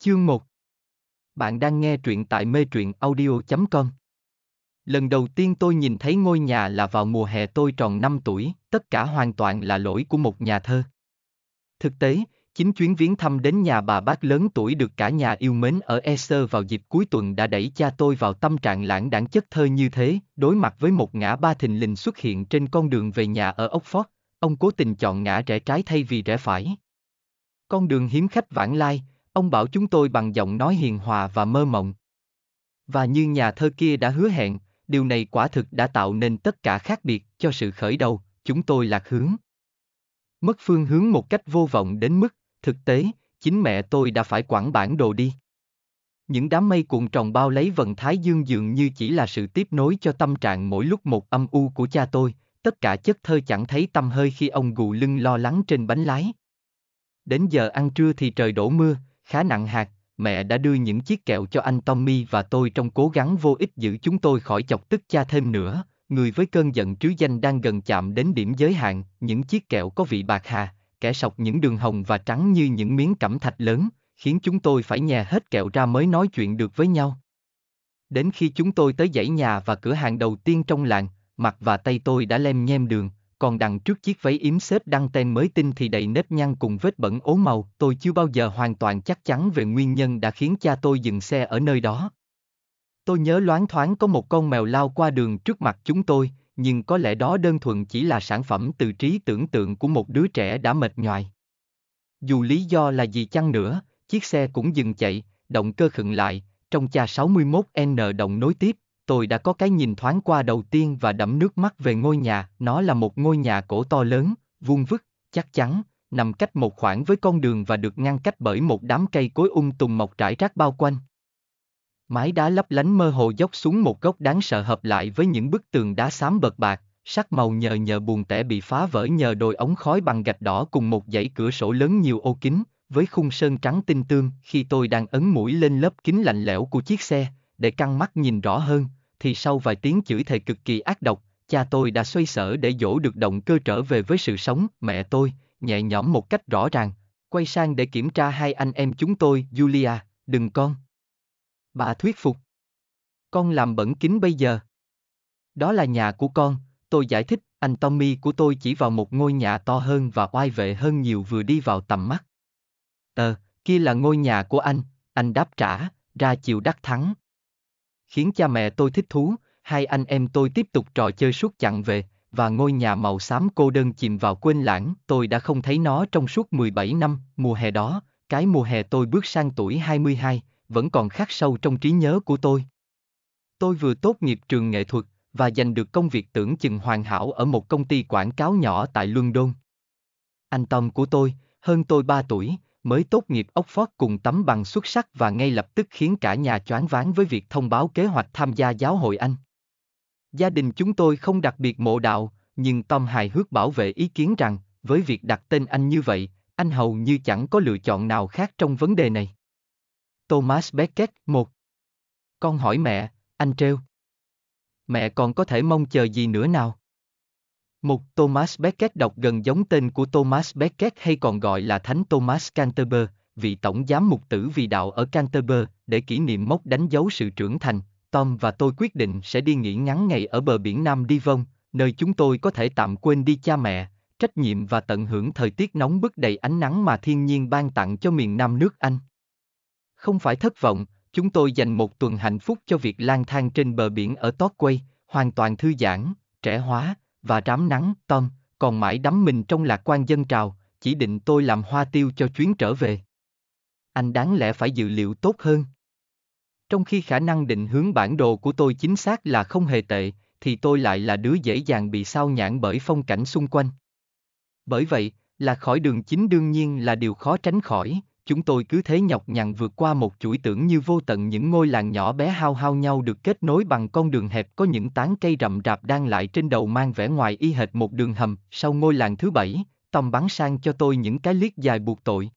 Chương 1 Bạn đang nghe truyện tại mê truyện audio.com Lần đầu tiên tôi nhìn thấy ngôi nhà là vào mùa hè tôi tròn 5 tuổi, tất cả hoàn toàn là lỗi của một nhà thơ. Thực tế, chính chuyến viếng thăm đến nhà bà bác lớn tuổi được cả nhà yêu mến ở Esser vào dịp cuối tuần đã đẩy cha tôi vào tâm trạng lãng đãng chất thơ như thế, đối mặt với một ngã ba thình lình xuất hiện trên con đường về nhà ở Oxford, ông cố tình chọn ngã rẽ trái thay vì rẽ phải. Con đường hiếm khách vãng lai, Ông bảo chúng tôi bằng giọng nói hiền hòa và mơ mộng. Và như nhà thơ kia đã hứa hẹn, điều này quả thực đã tạo nên tất cả khác biệt cho sự khởi đầu, chúng tôi lạc hướng. Mất phương hướng một cách vô vọng đến mức, thực tế, chính mẹ tôi đã phải quản bản đồ đi. Những đám mây cuộn tròn bao lấy vận thái dương dường như chỉ là sự tiếp nối cho tâm trạng mỗi lúc một âm u của cha tôi, tất cả chất thơ chẳng thấy tâm hơi khi ông gù lưng lo lắng trên bánh lái. Đến giờ ăn trưa thì trời đổ mưa, khá nặng hạt, mẹ đã đưa những chiếc kẹo cho anh Tommy và tôi trong cố gắng vô ích giữ chúng tôi khỏi chọc tức cha thêm nữa. Người với cơn giận trứ danh đang gần chạm đến điểm giới hạn, những chiếc kẹo có vị bạc hà, kẻ sọc những đường hồng và trắng như những miếng cẩm thạch lớn, khiến chúng tôi phải nhè hết kẹo ra mới nói chuyện được với nhau. Đến khi chúng tôi tới dãy nhà và cửa hàng đầu tiên trong làng, mặt và tay tôi đã lem nhem đường, còn đằng trước chiếc váy yếm xếp đăng tên mới tin thì đầy nếp nhăn cùng vết bẩn ố màu, tôi chưa bao giờ hoàn toàn chắc chắn về nguyên nhân đã khiến cha tôi dừng xe ở nơi đó. Tôi nhớ loáng thoáng có một con mèo lao qua đường trước mặt chúng tôi, nhưng có lẽ đó đơn thuần chỉ là sản phẩm từ trí tưởng tượng của một đứa trẻ đã mệt nhoài. Dù lý do là gì chăng nữa, chiếc xe cũng dừng chạy, động cơ khựng lại, trong cha 61N động nối tiếp tôi đã có cái nhìn thoáng qua đầu tiên và đẫm nước mắt về ngôi nhà, nó là một ngôi nhà cổ to lớn, vuông vức, chắc chắn, nằm cách một khoảng với con đường và được ngăn cách bởi một đám cây cối um tùm mọc trải rác bao quanh. Mái đá lấp lánh mơ hồ dốc xuống một góc đáng sợ hợp lại với những bức tường đá xám bợt bạc, sắc màu nhờ nhờ buồn tẻ bị phá vỡ nhờ đồi ống khói bằng gạch đỏ cùng một dãy cửa sổ lớn nhiều ô kính, với khung sơn trắng tinh tương khi tôi đang ấn mũi lên lớp kính lạnh lẽo của chiếc xe, để căng mắt nhìn rõ hơn, thì sau vài tiếng chửi thề cực kỳ ác độc, cha tôi đã xoay sở để dỗ được động cơ trở về với sự sống, mẹ tôi, nhẹ nhõm một cách rõ ràng, quay sang để kiểm tra hai anh em chúng tôi, Julia, đừng con. Bà thuyết phục. Con làm bẩn kính bây giờ. Đó là nhà của con, tôi giải thích, anh Tommy của tôi chỉ vào một ngôi nhà to hơn và oai vệ hơn nhiều vừa đi vào tầm mắt. Ờ, kia là ngôi nhà của anh, anh đáp trả, ra chiều đắc thắng khiến cha mẹ tôi thích thú, hai anh em tôi tiếp tục trò chơi suốt chặng về, và ngôi nhà màu xám cô đơn chìm vào quên lãng, tôi đã không thấy nó trong suốt 17 năm, mùa hè đó, cái mùa hè tôi bước sang tuổi 22, vẫn còn khắc sâu trong trí nhớ của tôi. Tôi vừa tốt nghiệp trường nghệ thuật và giành được công việc tưởng chừng hoàn hảo ở một công ty quảng cáo nhỏ tại London. Anh Tom của tôi, hơn tôi 3 tuổi, mới tốt nghiệp Oxford cùng tấm bằng xuất sắc và ngay lập tức khiến cả nhà choáng váng với việc thông báo kế hoạch tham gia giáo hội Anh. Gia đình chúng tôi không đặc biệt mộ đạo, nhưng Tom hài hước bảo vệ ý kiến rằng, với việc đặt tên anh như vậy, anh hầu như chẳng có lựa chọn nào khác trong vấn đề này. Thomas Beckett, một. Con hỏi mẹ, anh trêu. Mẹ còn có thể mong chờ gì nữa nào? Một Thomas Becket đọc gần giống tên của Thomas Becket hay còn gọi là Thánh Thomas Canterbury, vị tổng giám mục tử vì đạo ở Canterbury, để kỷ niệm mốc đánh dấu sự trưởng thành, Tom và tôi quyết định sẽ đi nghỉ ngắn ngày ở bờ biển Nam Devon, nơi chúng tôi có thể tạm quên đi cha mẹ, trách nhiệm và tận hưởng thời tiết nóng bức đầy ánh nắng mà thiên nhiên ban tặng cho miền Nam nước Anh. Không phải thất vọng, chúng tôi dành một tuần hạnh phúc cho việc lang thang trên bờ biển ở Torquay, hoàn toàn thư giãn, trẻ hóa, và rám nắng, Tom, còn mãi đắm mình trong lạc quan dân trào, chỉ định tôi làm hoa tiêu cho chuyến trở về. Anh đáng lẽ phải dự liệu tốt hơn. Trong khi khả năng định hướng bản đồ của tôi chính xác là không hề tệ, thì tôi lại là đứa dễ dàng bị sao nhãn bởi phong cảnh xung quanh. Bởi vậy, là khỏi đường chính đương nhiên là điều khó tránh khỏi, chúng tôi cứ thế nhọc nhằn vượt qua một chuỗi tưởng như vô tận những ngôi làng nhỏ bé hao hao nhau được kết nối bằng con đường hẹp có những tán cây rậm rạp đang lại trên đầu mang vẻ ngoài y hệt một đường hầm. Sau ngôi làng thứ bảy, Tom bắn sang cho tôi những cái liếc dài buộc tội.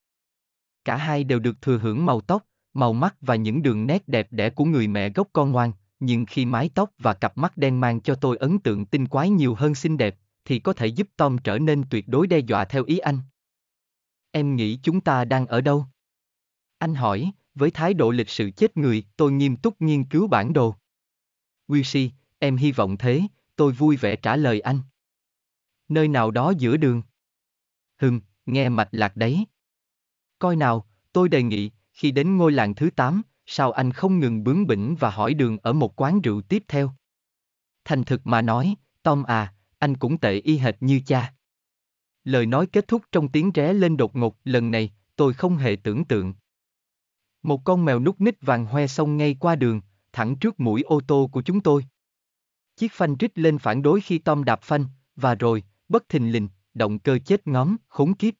Cả hai đều được thừa hưởng màu tóc, màu mắt và những đường nét đẹp đẽ của người mẹ gốc con ngoan, nhưng khi mái tóc và cặp mắt đen mang cho tôi ấn tượng tinh quái nhiều hơn xinh đẹp, thì có thể giúp Tom trở nên tuyệt đối đe dọa theo ý anh. Em nghĩ chúng ta đang ở đâu? Anh hỏi, với thái độ lịch sự chết người, tôi nghiêm túc nghiên cứu bản đồ. Wilson, em hy vọng thế, tôi vui vẻ trả lời anh. Nơi nào đó giữa đường. Hừm, nghe mạch lạc đấy. Coi nào, tôi đề nghị, khi đến ngôi làng thứ 8, sao anh không ngừng bướng bỉnh và hỏi đường ở một quán rượu tiếp theo? Thành thực mà nói, Tom à, anh cũng tệ y hệt như cha. Lời nói kết thúc trong tiếng ré lên đột ngột, lần này, tôi không hề tưởng tượng. Một con mèo nút nít vàng hoe xông ngay qua đường, thẳng trước mũi ô tô của chúng tôi. Chiếc phanh trích lên phản đối khi Tom đạp phanh, và rồi, bất thình lình, động cơ chết ngóm, khốn kiếp.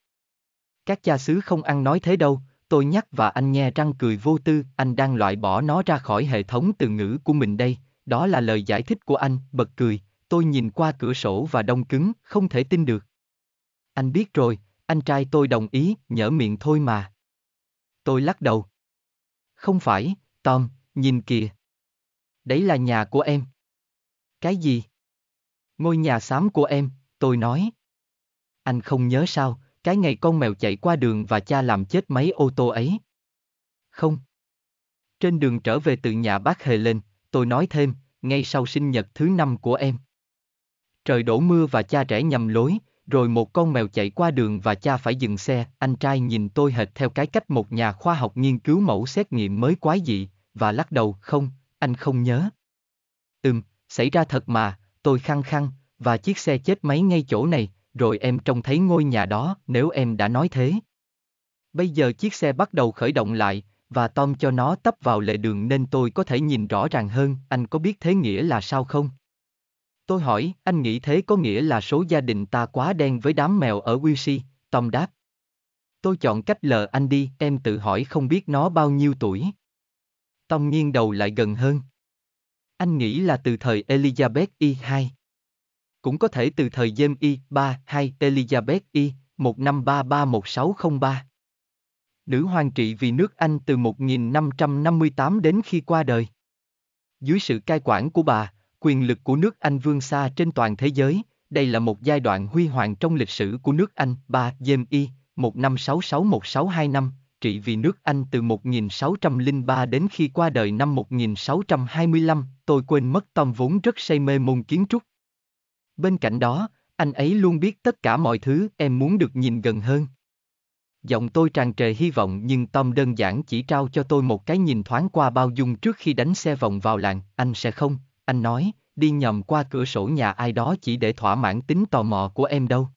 Các cha xứ không ăn nói thế đâu, tôi nhắc và anh nghe răng cười vô tư, anh đang loại bỏ nó ra khỏi hệ thống từ ngữ của mình đây, đó là lời giải thích của anh, bật cười, tôi nhìn qua cửa sổ và đông cứng, không thể tin được. Anh biết rồi, anh trai tôi đồng ý, nhỡ miệng thôi mà. Tôi lắc đầu. Không phải, Tom, nhìn kìa. Đấy là nhà của em. Cái gì? Ngôi nhà xám của em, tôi nói. Anh không nhớ sao, cái ngày con mèo chạy qua đường và cha làm chết mấy ô tô ấy. Không. Trên đường trở về từ nhà bác Hề lên, tôi nói thêm, ngay sau sinh nhật thứ năm của em. Trời đổ mưa và cha rẽ nhầm lối, rồi một con mèo chạy qua đường và cha phải dừng xe, anh trai nhìn tôi hệt theo cái cách một nhà khoa học nghiên cứu mẫu xét nghiệm mới quái dị, và lắc đầu, không, anh không nhớ. Ừm, xảy ra thật mà, tôi khăng khăng, và chiếc xe chết máy ngay chỗ này, rồi em trông thấy ngôi nhà đó, nếu em đã nói thế. Bây giờ chiếc xe bắt đầu khởi động lại, và Tom cho nó tấp vào lề đường nên tôi có thể nhìn rõ ràng hơn, anh có biết thế nghĩa là sao không? Tôi hỏi, anh nghĩ thế có nghĩa là số gia đình ta quá đen với đám mèo ở Wilshy, Tom đáp. Tôi chọn cách lờ anh đi, em tự hỏi không biết nó bao nhiêu tuổi. Tom nghiêng đầu lại gần hơn. Anh nghĩ là từ thời Elizabeth I2. Cũng có thể từ thời James I3 hay Elizabeth I 15331603. Nữ hoàng trị vì nước Anh từ 1558 đến khi qua đời. Dưới sự cai quản của bà, Quyền lực của nước Anh vươn xa trên toàn thế giới, đây là một giai đoạn huy hoàng trong lịch sử của nước Anh. 3. James Y, 1566-1625, trị vì nước Anh từ 1603 đến khi qua đời năm 1625, tôi quên mất tâm vốn rất say mê môn kiến trúc. Bên cạnh đó, anh ấy luôn biết tất cả mọi thứ em muốn được nhìn gần hơn. Giọng tôi tràn trề hy vọng nhưng Tom đơn giản chỉ trao cho tôi một cái nhìn thoáng qua bao dung trước khi đánh xe vòng vào làng, anh sẽ không, anh nói, đi nhầm qua cửa sổ nhà ai đó chỉ để thỏa mãn tính tò mò của em đâu.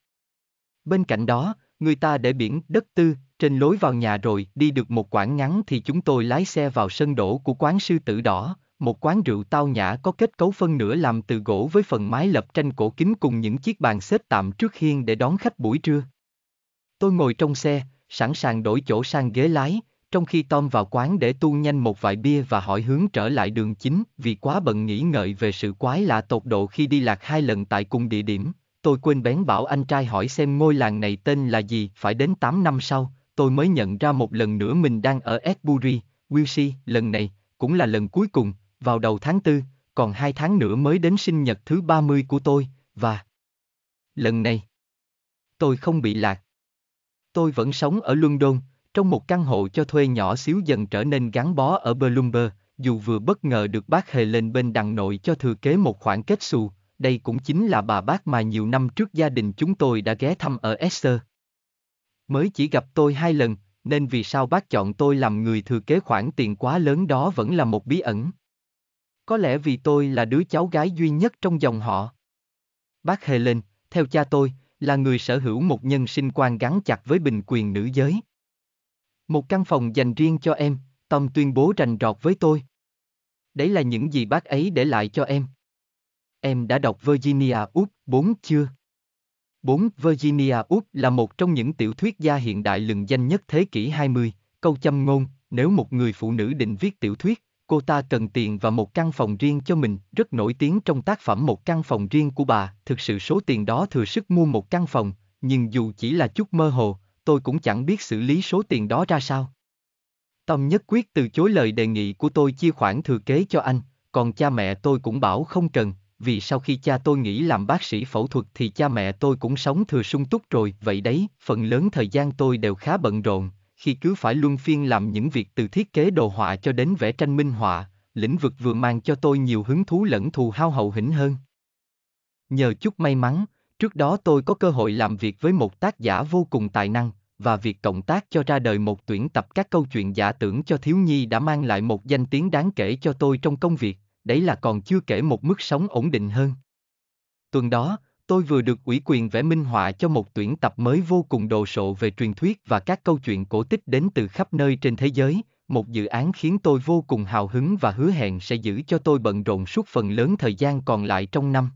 Bên cạnh đó, người ta để biển đất tư, trên lối vào nhà rồi đi được một quãng ngắn thì chúng tôi lái xe vào sân đổ của quán sư tử đỏ, một quán rượu tao nhã có kết cấu phân nửa làm từ gỗ với phần mái lập tranh cổ kính cùng những chiếc bàn xếp tạm trước hiên để đón khách buổi trưa. Tôi ngồi trong xe, sẵn sàng đổi chỗ sang ghế lái, trong khi Tom vào quán để tu nhanh một vài bia và hỏi hướng trở lại đường chính, vì quá bận nghĩ ngợi về sự quái lạ tột độ khi đi lạc hai lần tại cùng địa điểm, tôi quên bén bảo anh trai hỏi xem ngôi làng này tên là gì, phải đến 8 năm sau, tôi mới nhận ra một lần nữa mình đang ở Edbury, Wiltshire, lần này, cũng là lần cuối cùng, vào đầu tháng 4, còn hai tháng nữa mới đến sinh nhật thứ 30 của tôi, và... Lần này, tôi không bị lạc. Tôi vẫn sống ở London, trong một căn hộ cho thuê nhỏ xíu dần trở nên gắn bó ở Bloomberg, dù vừa bất ngờ được bác Hề lên bên đằng nội cho thừa kế một khoản kết xù, đây cũng chính là bà bác mà nhiều năm trước gia đình chúng tôi đã ghé thăm ở Esther. Mới chỉ gặp tôi hai lần, nên vì sao bác chọn tôi làm người thừa kế khoản tiền quá lớn đó vẫn là một bí ẩn. Có lẽ vì tôi là đứa cháu gái duy nhất trong dòng họ. Bác Hề lên, theo cha tôi, là người sở hữu một nhân sinh quan gắn chặt với bình quyền nữ giới. Một căn phòng dành riêng cho em, Tom tuyên bố rành rọt với tôi. Đấy là những gì bác ấy để lại cho em. Em đã đọc Virginia Woolf 4 chưa? 4. Virginia Woolf là một trong những tiểu thuyết gia hiện đại lừng danh nhất thế kỷ 20, câu châm ngôn, nếu một người phụ nữ định viết tiểu thuyết, cô ta cần tiền và một căn phòng riêng cho mình, rất nổi tiếng trong tác phẩm Một căn phòng riêng của bà, thực sự số tiền đó thừa sức mua một căn phòng, nhưng dù chỉ là chút mơ hồ, tôi cũng chẳng biết xử lý số tiền đó ra sao. Tâm nhất quyết từ chối lời đề nghị của tôi chia khoản thừa kế cho anh, còn cha mẹ tôi cũng bảo không cần, vì sau khi cha tôi nghỉ làm bác sĩ phẫu thuật thì cha mẹ tôi cũng sống thừa sung túc rồi, vậy đấy, phần lớn thời gian tôi đều khá bận rộn, khi cứ phải luân phiên làm những việc từ thiết kế đồ họa cho đến vẽ tranh minh họa, lĩnh vực vừa mang cho tôi nhiều hứng thú lẫn thù hao hậu hĩnh hơn. Nhờ chút may mắn, Trước đó tôi có cơ hội làm việc với một tác giả vô cùng tài năng, và việc cộng tác cho ra đời một tuyển tập các câu chuyện giả tưởng cho thiếu nhi đã mang lại một danh tiếng đáng kể cho tôi trong công việc, đấy là còn chưa kể một mức sống ổn định hơn. Tuần đó, tôi vừa được ủy quyền vẽ minh họa cho một tuyển tập mới vô cùng đồ sộ về truyền thuyết và các câu chuyện cổ tích đến từ khắp nơi trên thế giới, một dự án khiến tôi vô cùng hào hứng và hứa hẹn sẽ giữ cho tôi bận rộn suốt phần lớn thời gian còn lại trong năm.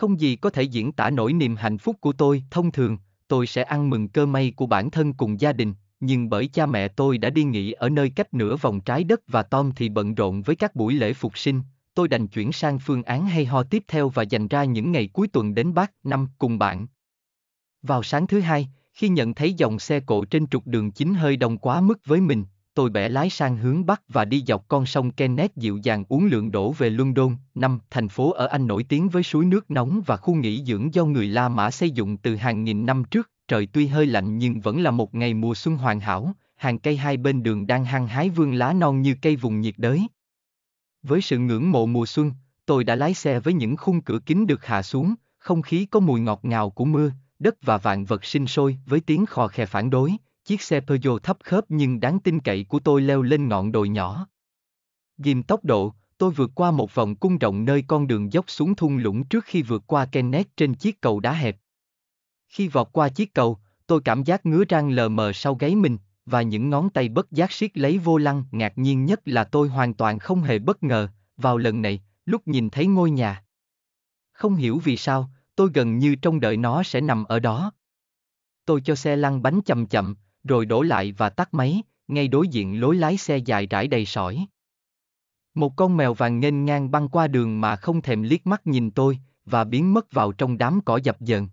Không gì có thể diễn tả nổi niềm hạnh phúc của tôi. Thông thường, tôi sẽ ăn mừng cơ may của bản thân cùng gia đình, nhưng bởi cha mẹ tôi đã đi nghỉ ở nơi cách nửa vòng trái đất và Tom thì bận rộn với các buổi lễ phục sinh, tôi đành chuyển sang phương án hay ho tiếp theo và dành ra những ngày cuối tuần đến bác năm cùng bạn. Vào sáng thứ hai, khi nhận thấy dòng xe cộ trên trục đường chính hơi đông quá mức với mình, tôi bẻ lái sang hướng Bắc và đi dọc con sông Kenneth dịu dàng uống lượng đổ về London, năm thành phố ở Anh nổi tiếng với suối nước nóng và khu nghỉ dưỡng do người La Mã xây dựng từ hàng nghìn năm trước, trời tuy hơi lạnh nhưng vẫn là một ngày mùa xuân hoàn hảo, hàng cây hai bên đường đang hăng hái vương lá non như cây vùng nhiệt đới. Với sự ngưỡng mộ mùa xuân, tôi đã lái xe với những khung cửa kính được hạ xuống, không khí có mùi ngọt ngào của mưa, đất và vạn vật sinh sôi với tiếng khò khè phản đối, chiếc xe Peugeot thấp khớp nhưng đáng tin cậy của tôi leo lên ngọn đồi nhỏ. Ghim tốc độ, tôi vượt qua một vòng cung rộng nơi con đường dốc xuống thung lũng trước khi vượt qua Kenneth trên chiếc cầu đá hẹp. Khi vọt qua chiếc cầu, tôi cảm giác ngứa răng lờ mờ sau gáy mình, và những ngón tay bất giác siết lấy vô lăng. Ngạc nhiên nhất là tôi hoàn toàn không hề bất ngờ, vào lần này, lúc nhìn thấy ngôi nhà. Không hiểu vì sao, tôi gần như trông đợi nó sẽ nằm ở đó. Tôi cho xe lăn bánh chậm chậm, rồi đổ lại và tắt máy, ngay đối diện lối lái xe dài rải đầy sỏi. Một con mèo vàng nghênh ngang băng qua đường mà không thèm liếc mắt nhìn tôi, và biến mất vào trong đám cỏ dập dờn.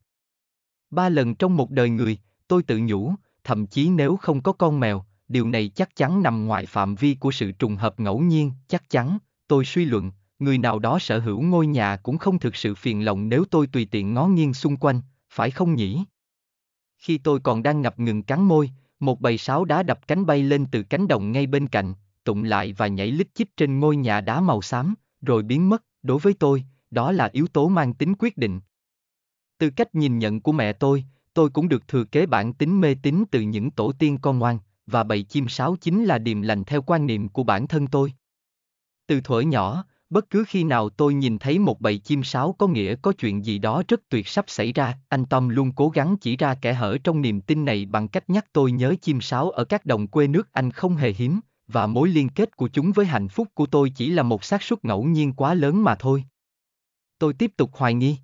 Ba lần trong một đời người, tôi tự nhủ, thậm chí nếu không có con mèo, điều này chắc chắn nằm ngoài phạm vi của sự trùng hợp ngẫu nhiên, chắc chắn, tôi suy luận, người nào đó sở hữu ngôi nhà cũng không thực sự phiền lòng nếu tôi tùy tiện ngó nghiêng xung quanh, phải không nhỉ? Khi tôi còn đang ngập ngừng cắn môi, một bầy sáo đá đập cánh bay lên từ cánh đồng ngay bên cạnh, tụng lại và nhảy lít chít trên ngôi nhà đá màu xám, rồi biến mất, đối với tôi, đó là yếu tố mang tính quyết định. Từ cách nhìn nhận của mẹ tôi, tôi cũng được thừa kế bản tính mê tín từ những tổ tiên con ngoan, và bầy chim sáo chính là điềm lành theo quan niệm của bản thân tôi. Từ thuở nhỏ, bất cứ khi nào tôi nhìn thấy một bầy chim sáo có nghĩa có chuyện gì đó rất tuyệt sắp xảy ra, anh Tom luôn cố gắng chỉ ra kẻ hở trong niềm tin này bằng cách nhắc tôi nhớ chim sáo ở các đồng quê nước anh không hề hiếm, và mối liên kết của chúng với hạnh phúc của tôi chỉ là một xác suất ngẫu nhiên quá lớn mà thôi. Tôi tiếp tục hoài nghi.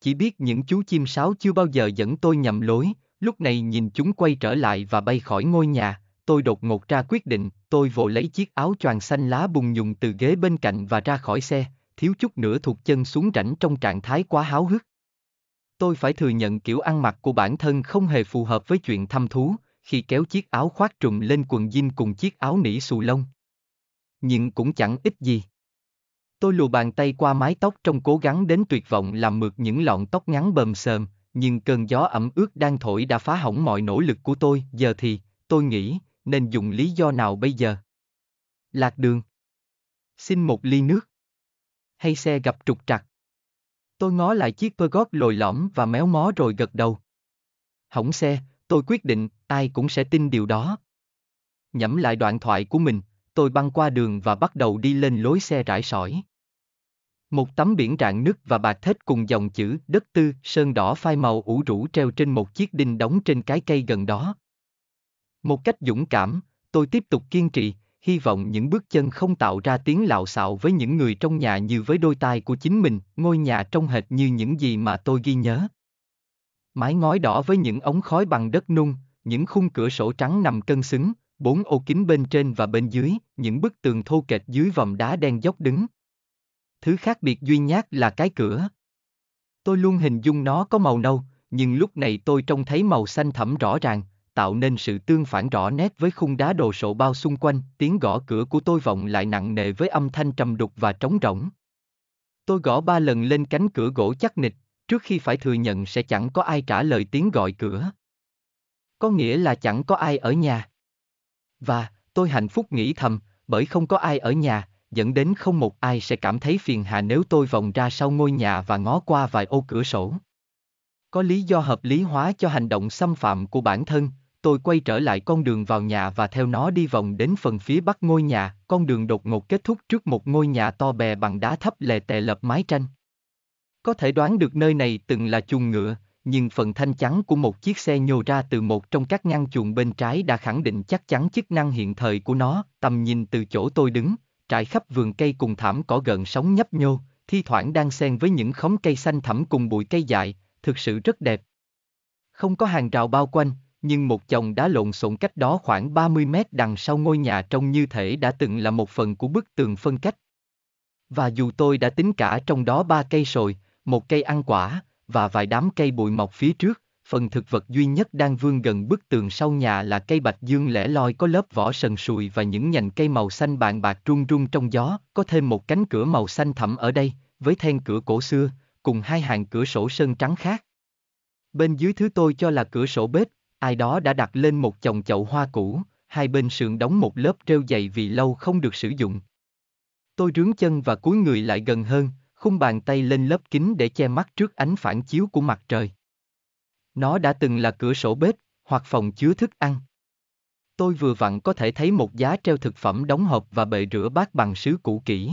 Chỉ biết những chú chim sáo chưa bao giờ dẫn tôi nhầm lối, lúc này nhìn chúng quay trở lại và bay khỏi ngôi nhà, tôi đột ngột ra quyết định, tôi vội lấy chiếc áo choàng xanh lá bùng nhùng từ ghế bên cạnh và ra khỏi xe, thiếu chút nữa thuộc chân xuống rảnh trong trạng thái quá háo hức. Tôi phải thừa nhận kiểu ăn mặc của bản thân không hề phù hợp với chuyện thăm thú, khi kéo chiếc áo khoác trùm lên quần jean cùng chiếc áo nỉ xù lông. Nhưng cũng chẳng ít gì. Tôi lùa bàn tay qua mái tóc trong cố gắng đến tuyệt vọng làm mượt những lọn tóc ngắn bờm sờm, nhưng cơn gió ẩm ướt đang thổi đã phá hỏng mọi nỗ lực của tôi, giờ thì, tôi nghĩ, nên dùng lý do nào bây giờ? Lạc đường. Xin một ly nước. Hay xe gặp trục trặc. Tôi ngó lại chiếc Peugeot lồi lõm và méo mó rồi gật đầu. Hỏng xe, tôi quyết định, ai cũng sẽ tin điều đó. Nhẩm lại đoạn thoại của mình, tôi băng qua đường và bắt đầu đi lên lối xe rải sỏi. Một tấm biển rạng nứt và bạc thết cùng dòng chữ đất tư, sơn đỏ phai màu ủ rũ treo trên một chiếc đinh đóng trên cái cây gần đó. Một cách dũng cảm, tôi tiếp tục kiên trì, hy vọng những bước chân không tạo ra tiếng lạo xạo với những người trong nhà như với đôi tai của chính mình, ngôi nhà trông hệt như những gì mà tôi ghi nhớ. Mái ngói đỏ với những ống khói bằng đất nung, những khung cửa sổ trắng nằm cân xứng, bốn ô kính bên trên và bên dưới, những bức tường thô kệch dưới vòng đá đen dốc đứng. Thứ khác biệt duy nhất là cái cửa. Tôi luôn hình dung nó có màu nâu, nhưng lúc này tôi trông thấy màu xanh thẳm rõ ràng, tạo nên sự tương phản rõ nét với khung đá đồ sộ bao xung quanh, tiếng gõ cửa của tôi vọng lại nặng nề với âm thanh trầm đục và trống rỗng. Tôi gõ ba lần lên cánh cửa gỗ chắc nịch, trước khi phải thừa nhận sẽ chẳng có ai trả lời tiếng gọi cửa. Có nghĩa là chẳng có ai ở nhà. Và, tôi hạnh phúc nghĩ thầm, bởi không có ai ở nhà, dẫn đến không một ai sẽ cảm thấy phiền hà nếu tôi vòng ra sau ngôi nhà và ngó qua vài ô cửa sổ. Có lý do hợp lý hóa cho hành động xâm phạm của bản thân, tôi quay trở lại con đường vào nhà và theo nó đi vòng đến phần phía bắc ngôi nhà, con đường đột ngột kết thúc trước một ngôi nhà to bè bằng đá thấp lè tè lập mái tranh. Có thể đoán được nơi này từng là chuồng ngựa, nhưng phần thanh trắng của một chiếc xe nhô ra từ một trong các ngăn chuồng bên trái đã khẳng định chắc chắn chức năng hiện thời của nó, tầm nhìn từ chỗ tôi đứng, trải khắp vườn cây cùng thảm cỏ gần sóng nhấp nhô, thi thoảng đang xen với những khóm cây xanh thẳm cùng bụi cây dại, thực sự rất đẹp. Không có hàng rào bao quanh, nhưng một chồng đá lộn xộn cách đó khoảng 30 mét đằng sau ngôi nhà trông như thể đã từng là một phần của bức tường phân cách. Và dù tôi đã tính cả trong đó ba cây sồi, một cây ăn quả, và vài đám cây bụi mọc phía trước, phần thực vật duy nhất đang vươn gần bức tường sau nhà là cây bạch dương lẻ loi có lớp vỏ sần sùi và những nhành cây màu xanh bàn bạc rung rung trong gió, có thêm một cánh cửa màu xanh thẳm ở đây, với then cửa cổ xưa, cùng hai hàng cửa sổ sơn trắng khác. Bên dưới thứ tôi cho là cửa sổ bếp, ai đó đã đặt lên một chồng chậu hoa cũ, hai bên sườn đóng một lớp treo dày vì lâu không được sử dụng. Tôi rướng chân và cúi người lại gần hơn, khung bàn tay lên lớp kính để che mắt trước ánh phản chiếu của mặt trời. Nó đã từng là cửa sổ bếp, hoặc phòng chứa thức ăn. Tôi vừa vặn có thể thấy một giá treo thực phẩm đóng hộp và bệ rửa bát bằng sứ cũ kỹ.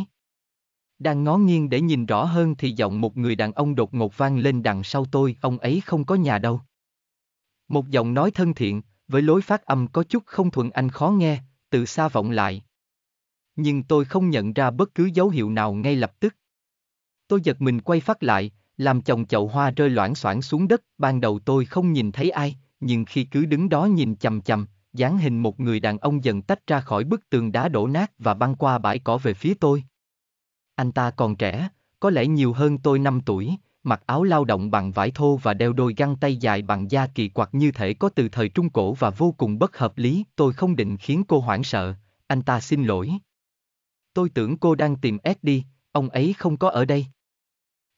Đang ngó nghiêng để nhìn rõ hơn thì giọng một người đàn ông đột ngột vang lên đằng sau tôi, ông ấy không có nhà đâu. Một giọng nói thân thiện, với lối phát âm có chút không thuận anh khó nghe, từ xa vọng lại. Nhưng tôi không nhận ra bất cứ dấu hiệu nào ngay lập tức. Tôi giật mình quay phát lại, làm chồng chậu hoa rơi loãng xoảng xuống đất, ban đầu tôi không nhìn thấy ai, nhưng khi cứ đứng đó nhìn chầm chầm, dáng hình một người đàn ông dần tách ra khỏi bức tường đá đổ nát và băng qua bãi cỏ về phía tôi. Anh ta còn trẻ, có lẽ nhiều hơn tôi 5 tuổi, mặc áo lao động bằng vải thô và đeo đôi găng tay dài bằng da kỳ quặc như thể có từ thời Trung Cổ và vô cùng bất hợp lý. Tôi không định khiến cô hoảng sợ, anh ta xin lỗi. Tôi tưởng cô đang tìm Eddie, ông ấy không có ở đây.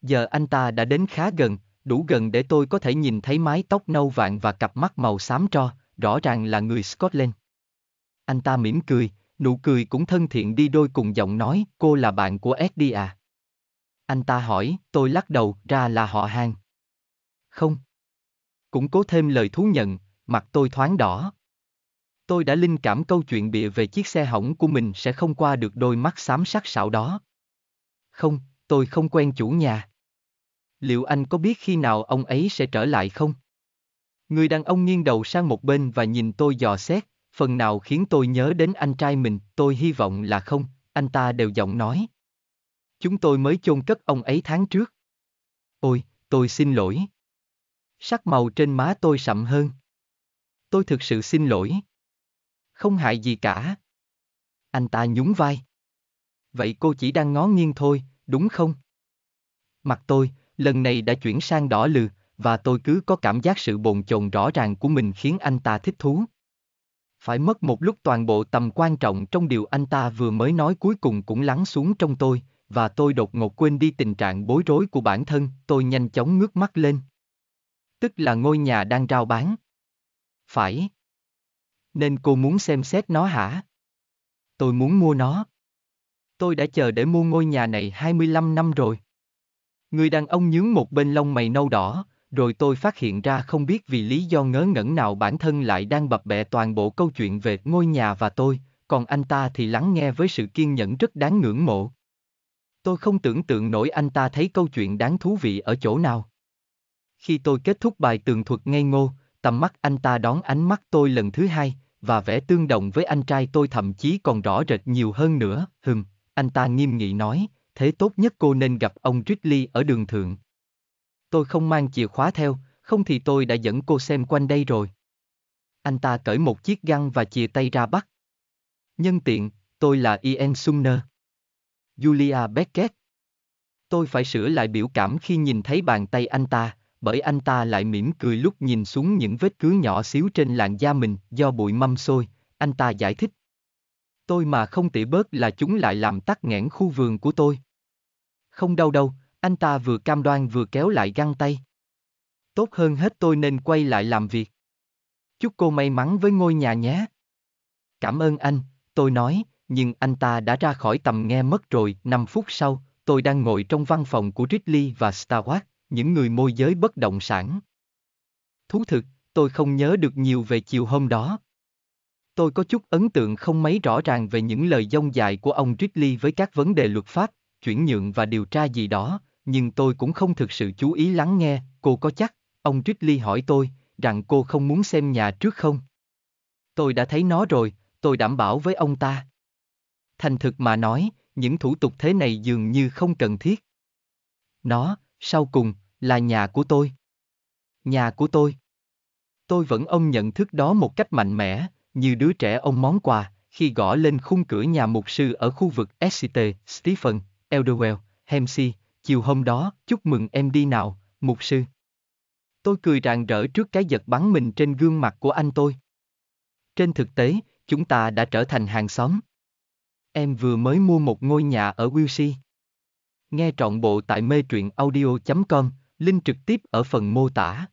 Giờ anh ta đã đến khá gần, đủ gần để tôi có thể nhìn thấy mái tóc nâu vàng và cặp mắt màu xám tro, rõ ràng là người Scotland. Anh ta mỉm cười, nụ cười cũng thân thiện đi đôi cùng giọng nói, cô là bạn của Eddie à. Anh ta hỏi, tôi lắc đầu, ra là họ hàng. Không. Cũng cố thêm lời thú nhận, mặt tôi thoáng đỏ. Tôi đã linh cảm câu chuyện bịa về chiếc xe hỏng của mình sẽ không qua được đôi mắt xám sắc sảo đó. Không, tôi không quen chủ nhà. Liệu anh có biết khi nào ông ấy sẽ trở lại không? Người đàn ông nghiêng đầu sang một bên và nhìn tôi dò xét, phần nào khiến tôi nhớ đến anh trai mình, tôi hy vọng là không, anh ta đều giọng nói. Chúng tôi mới chôn cất ông ấy tháng trước. Ôi, tôi xin lỗi. Sắc màu trên má tôi sậm hơn. Tôi thực sự xin lỗi. Không hại gì cả. Anh ta nhún vai. Vậy cô chỉ đang ngó nghiêng thôi, đúng không? Mặt tôi, lần này đã chuyển sang đỏ lừ, và tôi cứ có cảm giác sự bồn chồn rõ ràng của mình khiến anh ta thích thú. Phải mất một lúc toàn bộ tầm quan trọng trong điều anh ta vừa mới nói cuối cùng cũng lắng xuống trong tôi, và tôi đột ngột quên đi tình trạng bối rối của bản thân, tôi nhanh chóng ngước mắt lên. Tức là ngôi nhà đang rao bán. Phải. Nên cô muốn xem xét nó hả? Tôi muốn mua nó. Tôi đã chờ để mua ngôi nhà này 25 năm rồi. Người đàn ông nhướng một bên lông mày nâu đỏ, rồi tôi phát hiện ra không biết vì lý do ngớ ngẩn nào bản thân lại đang bập bẹ toàn bộ câu chuyện về ngôi nhà và tôi, còn anh ta thì lắng nghe với sự kiên nhẫn rất đáng ngưỡng mộ. Tôi không tưởng tượng nổi anh ta thấy câu chuyện đáng thú vị ở chỗ nào. Khi tôi kết thúc bài tường thuật ngây ngô, tầm mắt anh ta đón ánh mắt tôi lần thứ hai, và vẻ tương đồng với anh trai tôi thậm chí còn rõ rệt nhiều hơn nữa, hừm, anh ta nghiêm nghị nói, thế tốt nhất cô nên gặp ông Ridley ở đường thượng. Tôi không mang chìa khóa theo, không thì tôi đã dẫn cô xem quanh đây rồi. Anh ta cởi một chiếc găng và chìa tay ra bắt. Nhân tiện, tôi là Ian Sumner. Julia Beckett. Tôi phải sửa lại biểu cảm khi nhìn thấy bàn tay anh ta, bởi anh ta lại mỉm cười lúc nhìn xuống những vết cứ nhỏ xíu trên làn da mình do bụi mâm xôi, anh ta giải thích. Tôi mà không tỉ bớt là chúng lại làm tắc nghẽn khu vườn của tôi. Không đâu đâu, anh ta vừa cam đoan vừa kéo lại găng tay. Tốt hơn hết tôi nên quay lại làm việc. Chúc cô may mắn với ngôi nhà nhé. Cảm ơn anh, tôi nói, nhưng anh ta đã ra khỏi tầm nghe mất rồi. 5 phút sau, tôi đang ngồi trong văn phòng của Ridley và Starwatt, những người môi giới bất động sản. Thú thực, tôi không nhớ được nhiều về chiều hôm đó. Tôi có chút ấn tượng không mấy rõ ràng về những lời dông dài của ông Ridley với các vấn đề luật pháp, chuyển nhượng và điều tra gì đó, nhưng tôi cũng không thực sự chú ý lắng nghe, cô có chắc, ông Ridley hỏi tôi, rằng cô không muốn xem nhà trước không? Tôi đã thấy nó rồi, tôi đảm bảo với ông ta thành thực mà nói, những thủ tục thế này dường như không cần thiết. Nó, sau cùng, là nhà của tôi. Nhà của tôi. Tôi vẫn ông nhận thức đó một cách mạnh mẽ, như đứa trẻ ông món quà, khi gõ lên khung cửa nhà mục sư ở khu vực SCT, Stephen, Elderwell, Hemsey, chiều hôm đó, chúc mừng em đi nào, mục sư. Tôi cười rạng rỡ trước cái giật bắn mình trên gương mặt của anh tôi. Trên thực tế, chúng ta đã trở thành hàng xóm. Em vừa mới mua một ngôi nhà ở Wilsy. Nghe trọn bộ tại mê truyện audio.com, link trực tiếp ở phần mô tả.